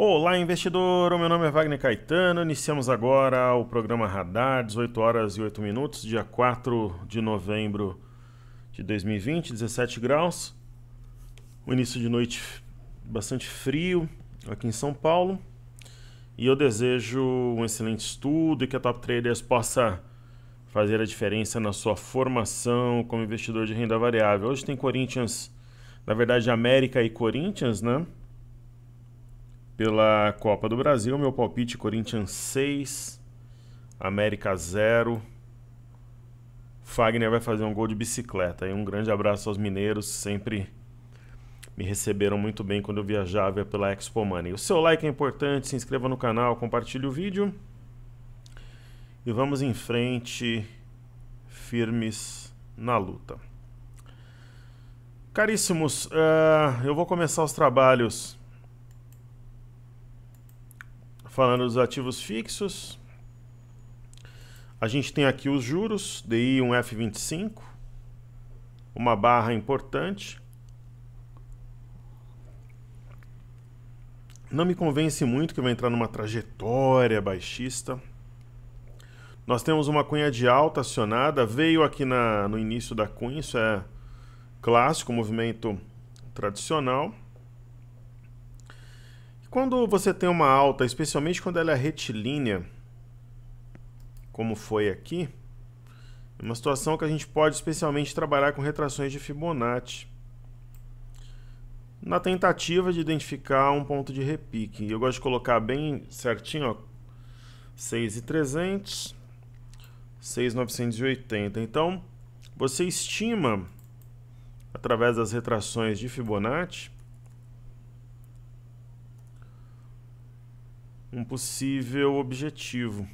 Olá, investidor! O meu nome é Wagner Caetano. Iniciamos agora o programa Radar, 18 horas e 8 minutos, dia 4 de novembro de 2020, 17 graus. O início de noite bastante frio aqui em São Paulo. E eu desejo um excelente estudo e que a Top Traders possa fazer a diferença na sua formação como investidor de renda variável. Hoje tem Corinthians, na verdade, América e Corinthians, né? Pela Copa do Brasil, meu palpite Corinthians 6, América 0. Fagner vai fazer um gol de bicicleta. E um grande abraço aos mineiros, sempre me receberam muito bem quando eu viajava pela Expo Money. O seu like é importante, se inscreva no canal, compartilhe o vídeo. E vamos em frente, firmes na luta. Caríssimos, uh, eu vou começar os trabalhos Falando dos ativos fixos, a gente tem aqui os juros, DI 1F25, uma barra importante. Não me convence muito que vai entrar numa trajetória baixista. Nós temos uma cunha de alta acionada, veio aqui na, no início da cunha, isso é clássico, movimento tradicional. Quando você tem uma alta, especialmente quando ela é retilínea, como foi aqui, é uma situação que a gente pode especialmente trabalhar com retrações de Fibonacci na tentativa de identificar um ponto de repique. Eu gosto de colocar bem certinho, ó, 6,300, 6,980. Então, você estima, através das retrações de Fibonacci, um possível objetivo.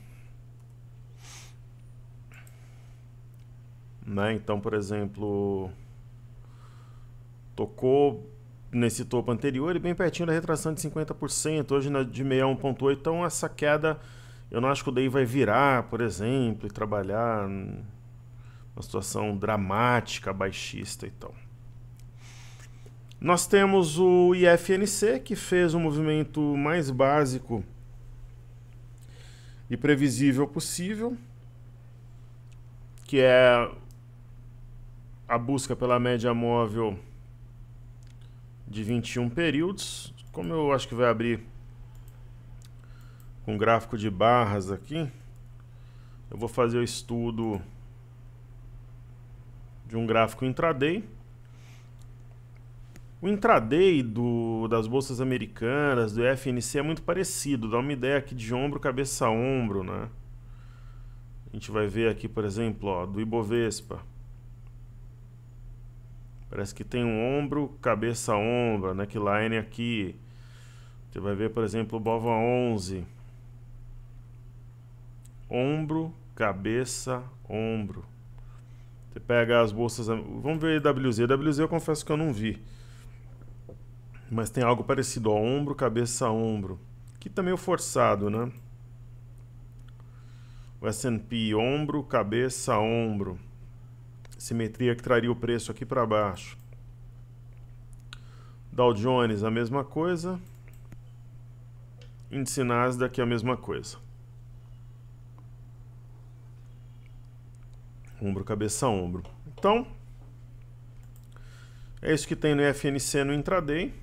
Né? Então, por exemplo, tocou nesse topo anterior, e bem pertinho da retração de 50%, hoje na de 61.8, então essa queda, eu não acho que o DEI vai virar, por exemplo, e trabalhar uma situação dramática, baixista e tal. Nós temos o IFNC, que fez um movimento mais básico e previsível possível, que é a busca pela média móvel de 21 períodos. Como eu acho que vai abrir com gráfico de barras aqui, eu vou fazer o estudo de um gráfico intraday. O intraday do, das bolsas americanas, do FNC, é muito parecido. Dá uma ideia aqui de ombro, cabeça ombro, né? A gente vai ver aqui, por exemplo, ó, do Ibovespa. Parece que tem um ombro, cabeça né? ombro, neckline aqui. Você vai ver, por exemplo, o Bova 11. Ombro, cabeça, ombro. Você pega as bolsas... Vamos ver a WZ. WZ eu confesso que eu não vi mas tem algo parecido ao ombro, cabeça, ombro, que tá é forçado, né? O S&P ombro, cabeça, ombro. Simetria que traria o preço aqui para baixo. Dow Jones, a mesma coisa. Índice Nasdaq, a mesma coisa. Ombro, cabeça, ombro. Então, é isso que tem no FNC no intraday.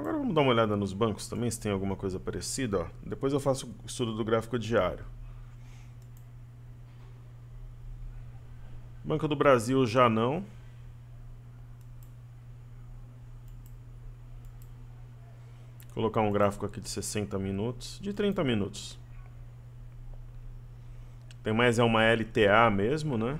Agora vamos dar uma olhada nos bancos também, se tem alguma coisa parecida. Ó. Depois eu faço o estudo do gráfico diário. Banco do Brasil já não. colocar um gráfico aqui de 60 minutos, de 30 minutos. Tem mais é uma LTA mesmo, né?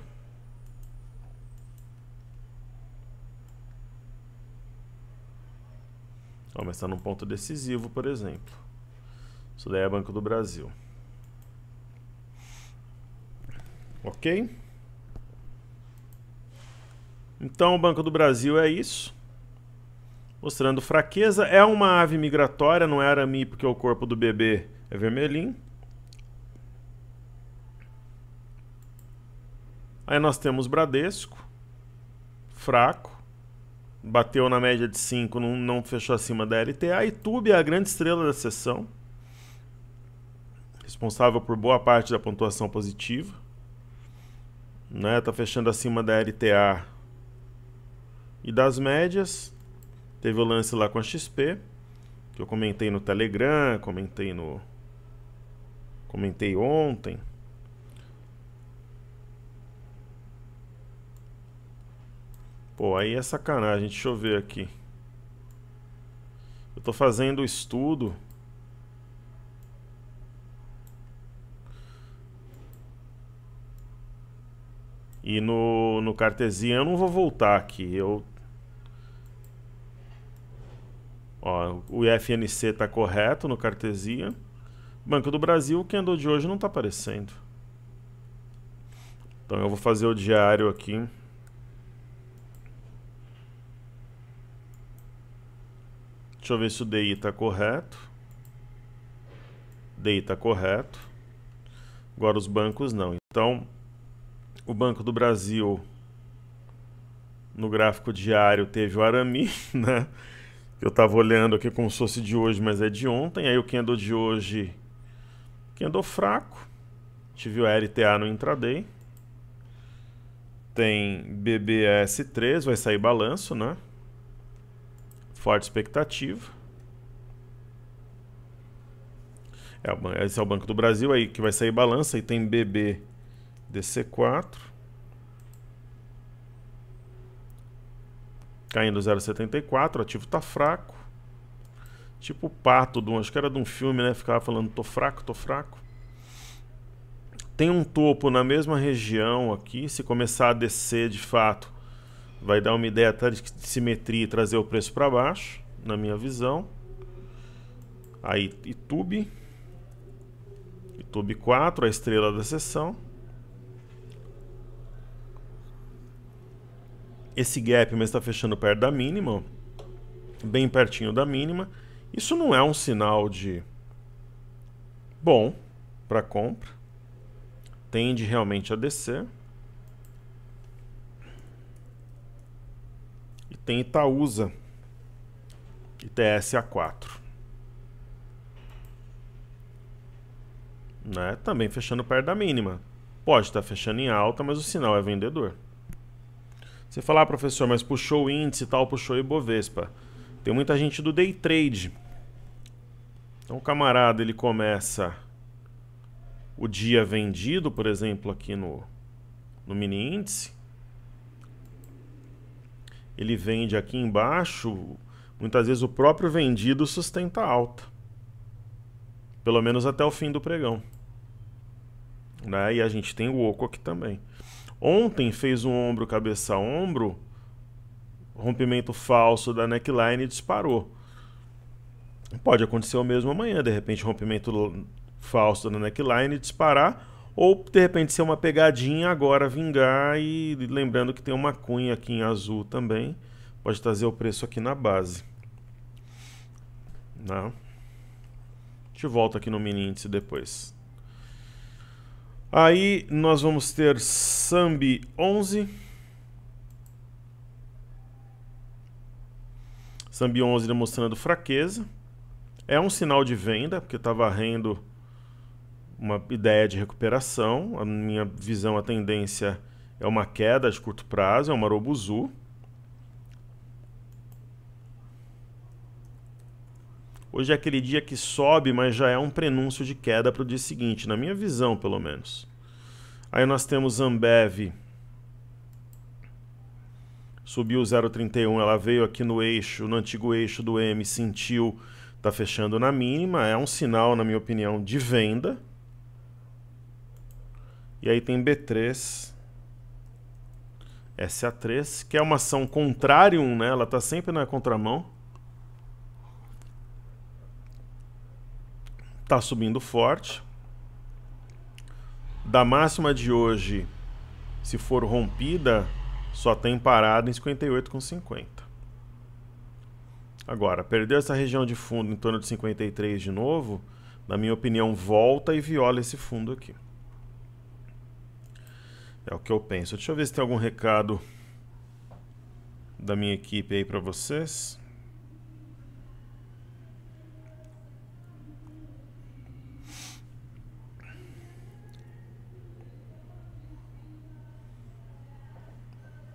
Então num ponto decisivo, por exemplo. Isso daí é Banco do Brasil. Ok? Então o Banco do Brasil é isso. Mostrando fraqueza. É uma ave migratória, não é arami porque o corpo do bebê é vermelhinho. Aí nós temos Bradesco, fraco bateu na média de 5, não, não fechou acima da LTA. A tube é a grande estrela da sessão, responsável por boa parte da pontuação positiva. Né? Tá fechando acima da LTA e das médias. Teve o lance lá com a XP, que eu comentei no Telegram, comentei no comentei ontem. Pô, aí é sacanagem, deixa eu ver aqui. Eu tô fazendo o estudo. E no, no cartesiano eu não vou voltar aqui. Eu... Ó, o IFNC tá correto no cartesiano. Banco do Brasil, o candle de hoje não tá aparecendo. Então eu vou fazer o diário aqui. Deixa eu ver se o DI está correto. DI está correto. Agora os bancos não. Então, o Banco do Brasil no gráfico diário teve o Arami, né? Eu estava olhando aqui como se fosse de hoje, mas é de ontem. Aí o andou de hoje, andou fraco. Tive o RTA no intraday. Tem BBS3, vai sair balanço, né? forte expectativa. É, esse é o Banco do Brasil aí que vai sair balança e tem BB DC4 caindo 0,74, ativo tá fraco. Tipo o pato do, acho que era de um filme, né? Ficava falando tô fraco, tô fraco. Tem um topo na mesma região aqui, se começar a descer de fato, vai dar uma ideia até de simetria e trazer o preço para baixo, na minha visão. Aí YouTube, YouTube 4, a estrela da sessão. Esse gap mesmo está fechando perto da mínima, bem pertinho da mínima. Isso não é um sinal de bom para compra. Tende realmente a descer. tem Itaúsa e TSA4. Né? Também fechando perto da mínima. Pode estar tá fechando em alta, mas o sinal é vendedor. Você falar, ah, professor, mas puxou o índice e tal, puxou o Ibovespa. Tem muita gente do day trade. Então o camarada ele começa o dia vendido, por exemplo, aqui no, no mini índice ele vende aqui embaixo, muitas vezes o próprio vendido sustenta alta. Pelo menos até o fim do pregão. Né? E a gente tem o oco aqui também. Ontem fez um ombro cabeça ombro, rompimento falso da neckline e disparou. Pode acontecer o mesmo amanhã, de repente rompimento falso da neckline e disparar ou de repente ser uma pegadinha, agora vingar e lembrando que tem uma cunha aqui em azul também, pode trazer o preço aqui na base. Né? A gente volta aqui no mini índice depois. Aí nós vamos ter Sambi 11. Sambi 11 demonstrando fraqueza. É um sinal de venda, porque está varrendo uma ideia de recuperação. A minha visão, a tendência é uma queda de curto prazo, é um robuzu. Hoje é aquele dia que sobe, mas já é um prenúncio de queda para o dia seguinte, na minha visão, pelo menos. Aí nós temos Ambev. Subiu 0,31, ela veio aqui no eixo, no antigo eixo do M, sentiu, está fechando na mínima, é um sinal, na minha opinião, de venda. E aí tem B3, SA3, que é uma ação contrário, né? Ela está sempre na contramão. Está subindo forte. Da máxima de hoje, se for rompida, só tem parado em 58,50. Agora, perdeu essa região de fundo em torno de 53 de novo, na minha opinião, volta e viola esse fundo aqui. É o que eu penso. Deixa eu ver se tem algum recado da minha equipe aí para vocês.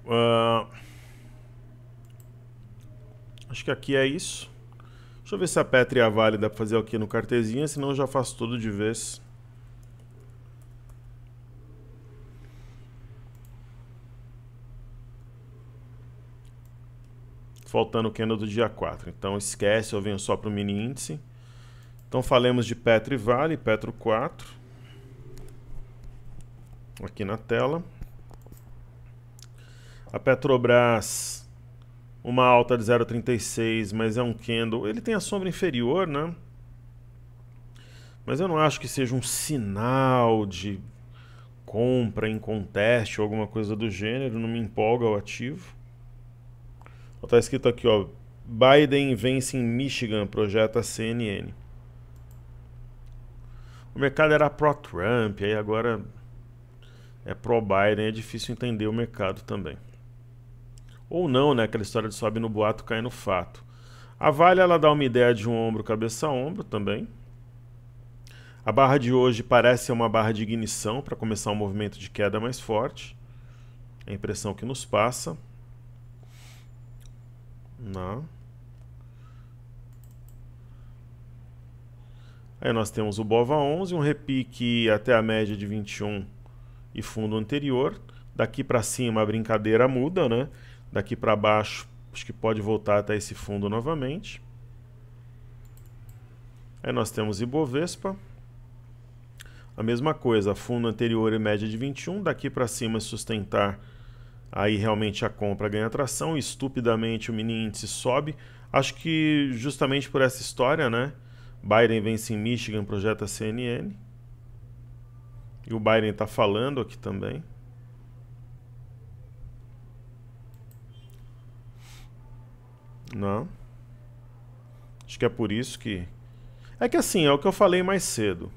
Uh, acho que aqui é isso. Deixa eu ver se a Petri e a Vale dá para fazer aqui no cartezinho, senão eu já faço tudo de vez. faltando o candle do dia 4. Então esquece, eu venho só para o mini índice. Então falemos de Petro e Vale, Petro 4. Aqui na tela. A Petrobras, uma alta de 0,36, mas é um candle. Ele tem a sombra inferior, né? Mas eu não acho que seja um sinal de compra em conteste ou alguma coisa do gênero. Não me empolga o ativo. Está escrito aqui, ó. Biden vence em Michigan, projeta CNN. O mercado era pró-Trump, aí agora é pró-Biden, é difícil entender o mercado também. Ou não, né? Aquela história de sobe no boato, cai no fato. A Vale, ela dá uma ideia de um ombro, cabeça a ombro também. A barra de hoje parece uma barra de ignição para começar um movimento de queda mais forte. É a impressão que nos passa. Não. Aí nós temos o BOVA 11, um repique até a média de 21 e fundo anterior. Daqui para cima a brincadeira muda, né? Daqui para baixo acho que pode voltar até esse fundo novamente. Aí nós temos Ibovespa. A mesma coisa, fundo anterior e média de 21, daqui para cima sustentar Aí realmente a compra ganha atração, estupidamente o mini índice sobe. Acho que justamente por essa história, né? Biden vence em Michigan, projeta CNN. E o Biden está falando aqui também. Não. Né? Acho que é por isso que. É que assim, é o que eu falei mais cedo.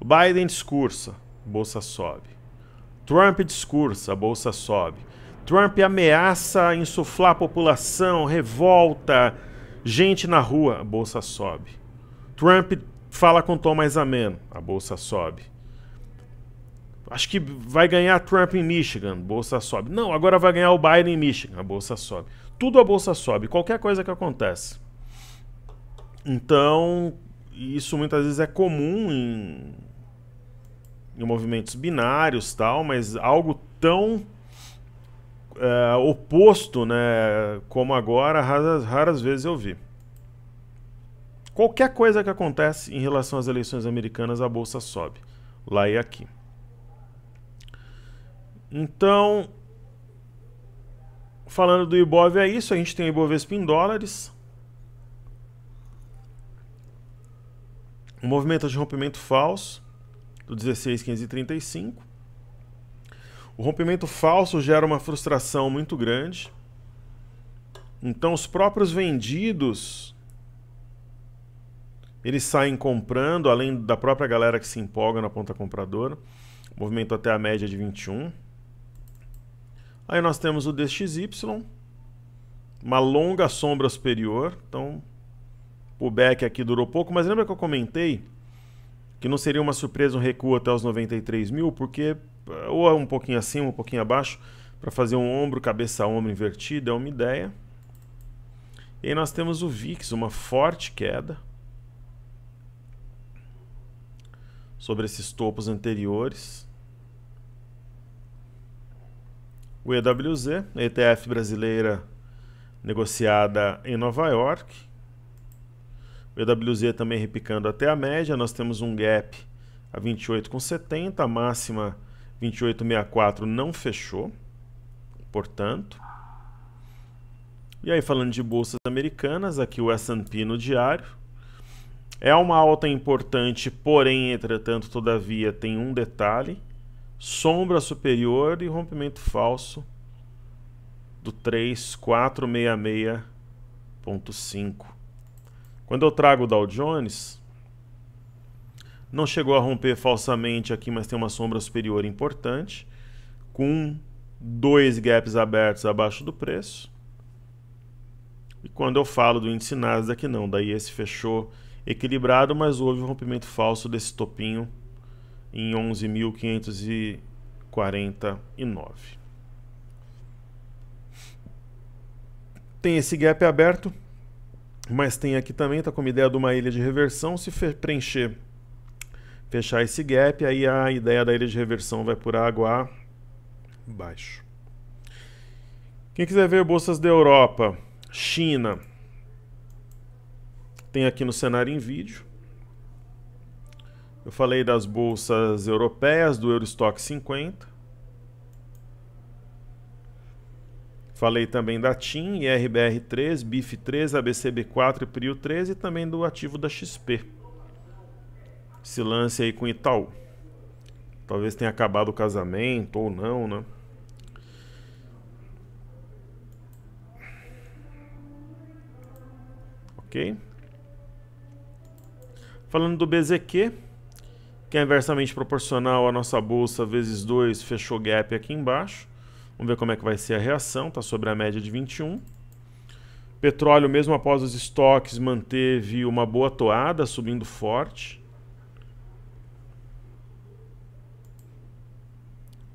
O Biden discursa, bolsa sobe. Trump discursa, a bolsa sobe. Trump ameaça insuflar a população, revolta, gente na rua, a bolsa sobe. Trump fala com tom mais ameno, a bolsa sobe. Acho que vai ganhar Trump em Michigan, a bolsa sobe. Não, agora vai ganhar o Biden em Michigan, a bolsa sobe. Tudo a bolsa sobe, qualquer coisa que acontece. Então, isso muitas vezes é comum em em movimentos binários tal, mas algo tão é, oposto, né, como agora, raras, raras vezes eu vi. Qualquer coisa que acontece em relação às eleições americanas, a bolsa sobe, lá e aqui. Então, falando do Ibov é isso, a gente tem o Ibovespa em dólares. Um movimento de rompimento falso do 16.535. O rompimento falso gera uma frustração muito grande. Então os próprios vendidos eles saem comprando, além da própria galera que se empolga na ponta compradora. Movimento até a média de 21. Aí nós temos o DXY, uma longa sombra superior. Então, o back aqui durou pouco, mas lembra que eu comentei que não seria uma surpresa um recuo até os 93 mil, porque eh, ou é um pouquinho acima, um pouquinho abaixo, para fazer um ombro, cabeça ombro invertido, é uma ideia. E aí nós temos o VIX, uma forte queda sobre esses topos anteriores. O EWZ, ETF brasileira negociada em Nova York, o EWZ também repicando até a média, nós temos um gap a 28,70, a máxima 28,64 não fechou, portanto. E aí falando de bolsas americanas, aqui o S&P no diário. É uma alta importante, porém, entretanto, todavia tem um detalhe. Sombra superior e rompimento falso do 3466.5. Quando eu trago o Dow Jones, não chegou a romper falsamente aqui, mas tem uma sombra superior importante, com dois gaps abertos abaixo do preço. E quando eu falo do índice Nasdaq, não, daí esse fechou equilibrado, mas houve um rompimento falso desse topinho em 11.549. Tem esse gap aberto, mas tem aqui também, está a ideia de uma ilha de reversão, se preencher, fechar esse gap, aí a ideia da ilha de reversão vai por água abaixo. Quem quiser ver bolsas da Europa, China, tem aqui no cenário em vídeo. Eu falei das bolsas europeias, do Eurostock 50. Falei também da TIM, IRBR3, BIF3, ABCB4 e PRIO3 e também do ativo da XP. Esse lance aí com Itaú. Talvez tenha acabado o casamento ou não, né? Ok. Falando do BZQ, que é inversamente proporcional à nossa bolsa vezes 2, fechou gap aqui embaixo. Vamos ver como é que vai ser a reação, está sobre a média de 21. Petróleo, mesmo após os estoques, manteve uma boa toada, subindo forte.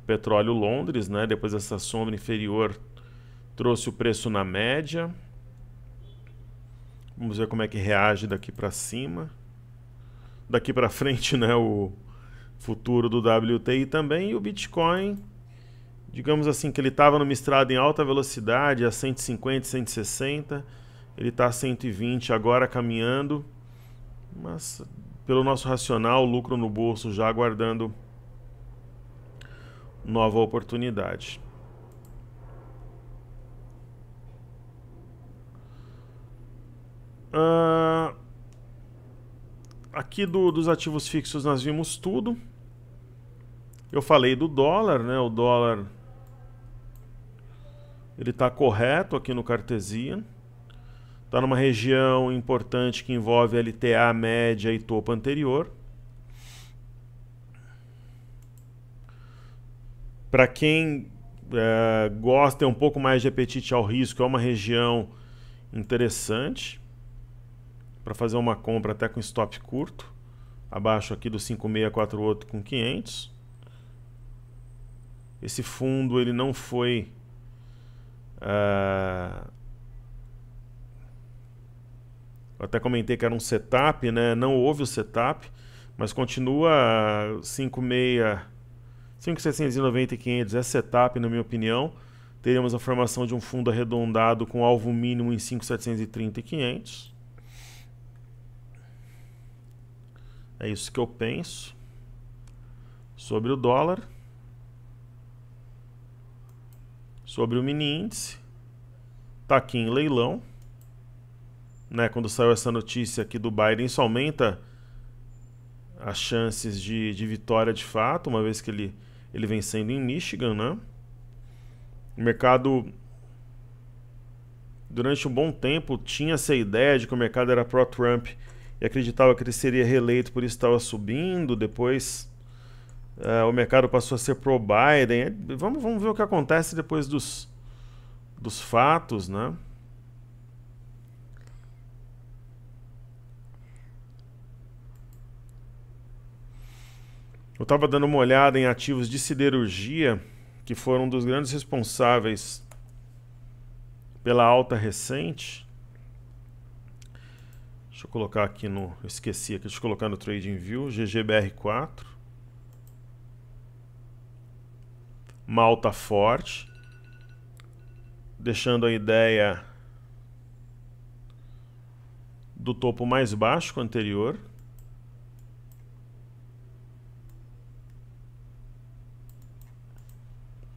Petróleo Londres, né? depois dessa sombra inferior, trouxe o preço na média. Vamos ver como é que reage daqui para cima. Daqui para frente, né, o futuro do WTI também e o Bitcoin digamos assim, que ele estava numa estrada em alta velocidade, a 150, 160, ele está a 120 agora caminhando, mas pelo nosso racional, lucro no bolso já aguardando nova oportunidade. Uh, aqui do, dos ativos fixos nós vimos tudo. Eu falei do dólar, né? O dólar ele está correto aqui no cartesiano. Está numa região importante que envolve LTA média e topo anterior. Para quem é, gosta, é um pouco mais de apetite ao risco, é uma região interessante para fazer uma compra até com stop curto, abaixo aqui do 5648 com 500. Esse fundo ele não foi Uh... até comentei que era um setup, né? Não houve o setup, mas continua 56, 5690 e 500 é setup, na minha opinião. Teremos a formação de um fundo arredondado com alvo mínimo em 5730 e 500. É isso que eu penso sobre o dólar. sobre o mini índice. Está aqui em leilão. Né, quando saiu essa notícia aqui do Biden, isso aumenta as chances de, de vitória de fato, uma vez que ele, ele vem sendo em Michigan. Né? O mercado, durante um bom tempo, tinha essa ideia de que o mercado era pró-Trump e acreditava que ele seria reeleito, por isso estava subindo. Depois Uh, o mercado passou a ser pro-Biden. É, vamos, vamos ver o que acontece depois dos, dos fatos, né? Eu estava dando uma olhada em ativos de siderurgia, que foram um dos grandes responsáveis pela alta recente. Deixa eu colocar aqui no. Eu esqueci aqui, deixa eu colocar no Trading View, GGBR4. malta forte, deixando a ideia do topo mais baixo que o anterior.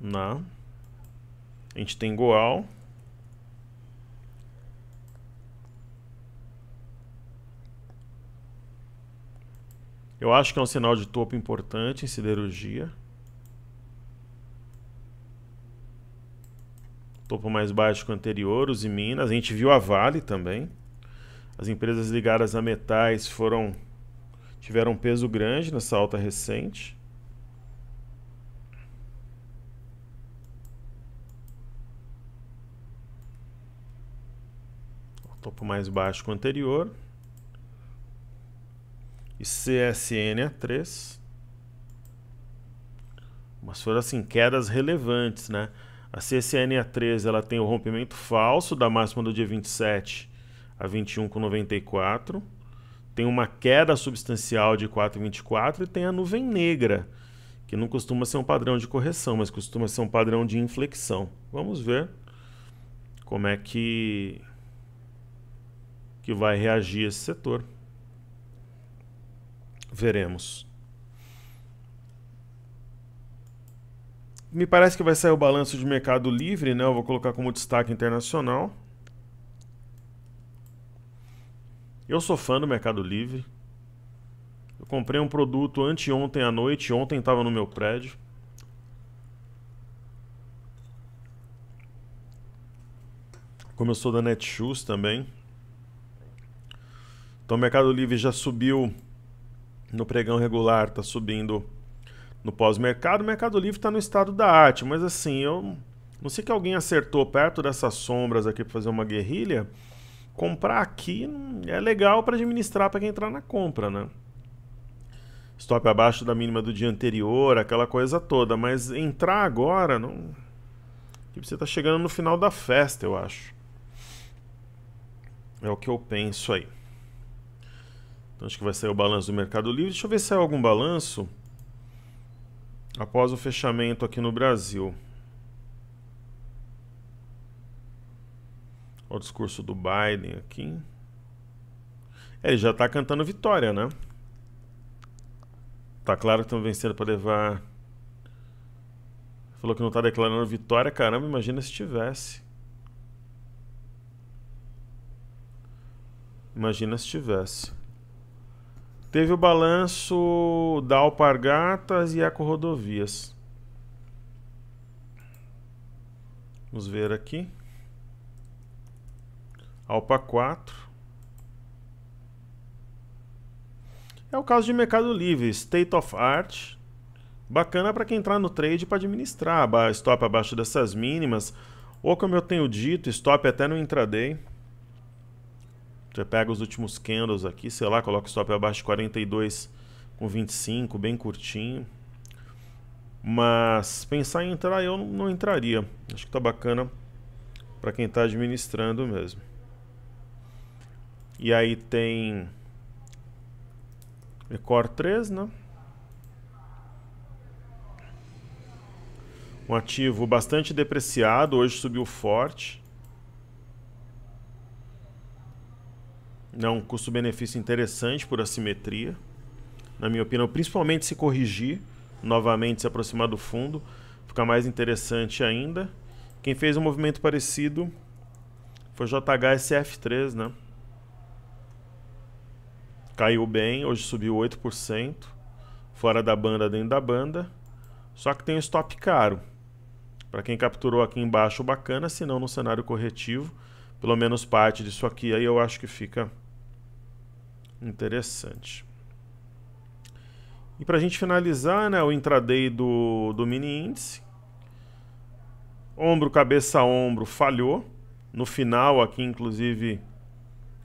Na. A gente tem Goal. Eu acho que é um sinal de topo importante em siderurgia. topo mais baixo que o anterior, os e Minas. A gente viu a Vale também. As empresas ligadas a metais foram tiveram um peso grande nessa alta recente. topo mais baixo que o anterior. E CSN a 3. Mas foram assim, quedas relevantes, né? A CSN 13 ela tem o rompimento falso da máxima do dia 27 a 21,94. Tem uma queda substancial de 4,24 e tem a nuvem negra, que não costuma ser um padrão de correção, mas costuma ser um padrão de inflexão. Vamos ver como é que que vai reagir esse setor. Veremos. Me parece que vai sair o balanço de mercado livre, né? Eu vou colocar como destaque internacional. Eu sou fã do Mercado Livre. Eu comprei um produto anteontem à noite, ontem estava no meu prédio. Como eu sou da Netshoes também. Então o Mercado Livre já subiu no pregão regular, está subindo no pós-mercado, o Mercado Livre está no estado da arte, mas assim, eu não sei que alguém acertou perto dessas sombras aqui para fazer uma guerrilha. Comprar aqui é legal para administrar para quem entrar na compra, né? Stop abaixo da mínima do dia anterior, aquela coisa toda, mas entrar agora não. você está chegando no final da festa, eu acho. É o que eu penso aí. Então acho que vai sair o balanço do Mercado Livre. Deixa eu ver se saiu algum balanço após o fechamento aqui no Brasil. Olha o discurso do Biden aqui. É, ele já está cantando vitória, né? Tá claro que estão vencendo para levar. Falou que não está declarando vitória, caramba, imagina se tivesse. Imagina se tivesse. Teve o balanço da Alpargatas e Eco Rodovias. Vamos ver aqui. Alpa 4. É o caso de Mercado Livre, State of Art. Bacana para quem entrar no trade para administrar. Stop abaixo dessas mínimas. Ou como eu tenho dito, stop até no intraday. Você pega os últimos candles aqui, sei lá, coloca o stop abaixo de 42 com 25, bem curtinho. Mas pensar em entrar eu não entraria. Acho que tá bacana para quem está administrando mesmo. E aí tem record 3, né? Um ativo bastante depreciado, hoje subiu forte. É um custo-benefício interessante por assimetria, na minha opinião, principalmente se corrigir, novamente se aproximar do fundo, fica mais interessante ainda. Quem fez um movimento parecido foi JHSF3, né? Caiu bem, hoje subiu 8%, fora da banda, dentro da banda. Só que tem um stop caro. Para quem capturou aqui embaixo, bacana, se não no cenário corretivo, pelo menos parte disso aqui aí eu acho que fica Interessante. E para a gente finalizar, né, o intraday do, do mini índice. Ombro, cabeça, ombro falhou. No final aqui, inclusive,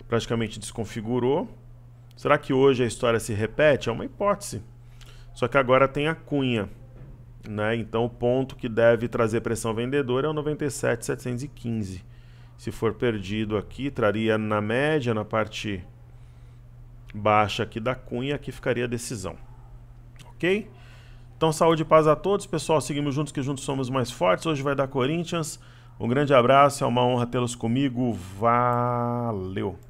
praticamente desconfigurou. Será que hoje a história se repete? É uma hipótese. Só que agora tem a cunha. Né? Então o ponto que deve trazer pressão vendedora é o 97,715. Se for perdido aqui, traria na média, na parte baixa aqui da Cunha, que ficaria a decisão. Ok? Então, saúde e paz a todos. Pessoal, seguimos juntos, que juntos somos mais fortes. Hoje vai dar Corinthians. Um grande abraço, é uma honra tê-los comigo. Valeu!